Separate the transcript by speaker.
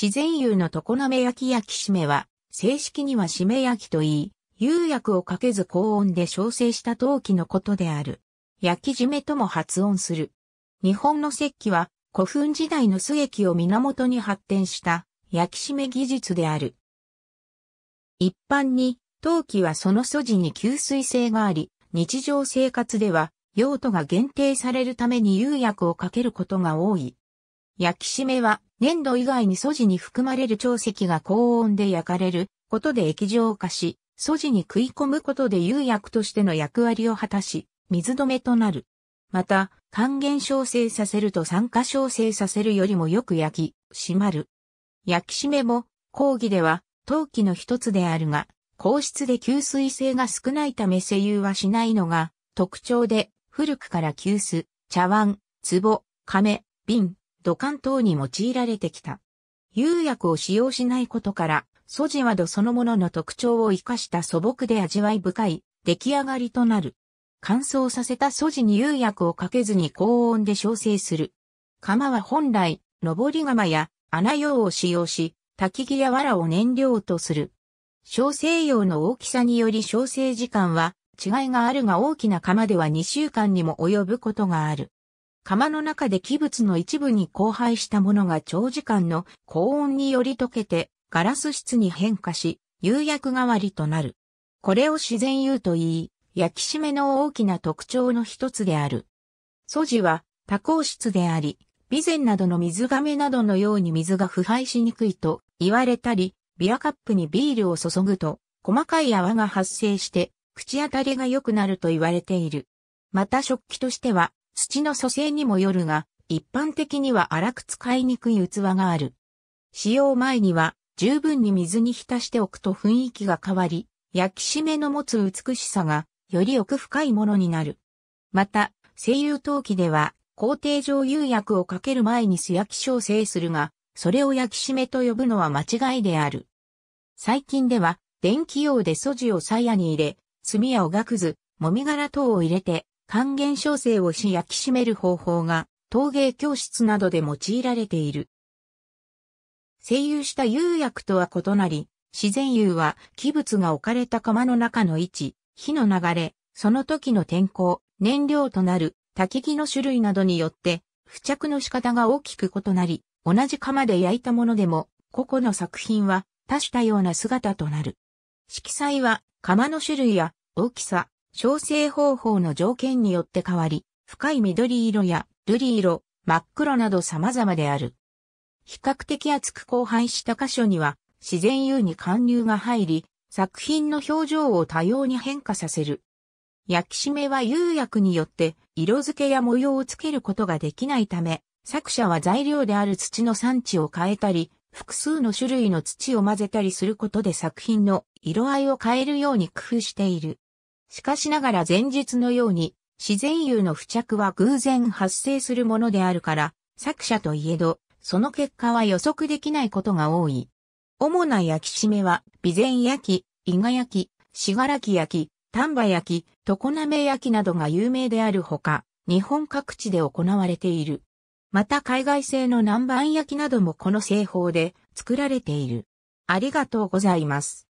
Speaker 1: 自然油の常滑焼き焼き締めは、正式には締め焼きといい、釉薬をかけず高温で焼成した陶器のことである。焼き締めとも発音する。日本の石器は古墳時代の素液を源に発展した焼き締め技術である。一般に陶器はその素地に吸水性があり、日常生活では用途が限定されるために釉薬をかけることが多い。焼き締めは粘土以外に素地に含まれる長石が高温で焼かれることで液状化し、素地に食い込むことで釉薬としての役割を果たし、水止めとなる。また、還元焼成させると酸化焼成させるよりもよく焼き、締まる。焼き締めも、講義では、陶器の一つであるが、硬質で吸水性が少ないため精油はしないのが特徴で、古くから急須、茶碗、壺、亀、瓶、土管等に用いられてきた。釉薬を使用しないことから、素地は土そのものの特徴を生かした素朴で味わい深い出来上がりとなる。乾燥させた素地に釉薬をかけずに高温で焼成する。釜は本来、上り釜や穴用を使用し、焚木や藁を燃料とする。焼成用の大きさにより焼成時間は違いがあるが大きな釜では2週間にも及ぶことがある。釜の中で器物の一部に荒廃したものが長時間の高温により溶けてガラス質に変化し、釉薬代わりとなる。これを自然釉と言い、焼き締めの大きな特徴の一つである。素地は多孔質であり、備前などの水亀などのように水が腐敗しにくいと言われたり、ビアカップにビールを注ぐと、細かい泡が発生して、口当たりが良くなると言われている。また食器としては、土の組成にもよるが、一般的には荒く使いにくい器がある。使用前には十分に水に浸しておくと雰囲気が変わり、焼き締めの持つ美しさがより奥深いものになる。また、精油陶器では工程上釉薬をかける前に素焼き焼成するが、それを焼き締めと呼ぶのは間違いである。最近では電気用で素地を鞘に入れ、炭やおがくず、もみ殻等を入れて還元調整をし焼き締める方法が陶芸教室などで用いられている。声優した釉薬とは異なり、自然釉は器物が置かれた釜の中の位置、火の流れ、その時の天候、燃料となる焚き木の種類などによって付着の仕方が大きく異なり、同じ釜で焼いたものでも、個々の作品は多種多様な姿となる。色彩は釜の種類や大きさ、調整方法の条件によって変わり、深い緑色や瑠璃色、真っ黒など様々である。比較的厚く荒廃した箇所には、自然釉に貫入が入り、作品の表情を多様に変化させる。焼き締めは釉薬によって色付けや模様をつけることができないため、作者は材料である土の産地を変えたり、複数の種類の土を混ぜたりすることで作品の色合いを変えるように工夫している。しかしながら前述のように、自然油の付着は偶然発生するものであるから、作者といえど、その結果は予測できないことが多い。主な焼き締めは、備前焼き、伊賀焼き、信楽焼き、丹波焼き、常滑焼きなどが有名であるほか、日本各地で行われている。また海外製の南蛮焼きなどもこの製法で作られている。ありがとうございます。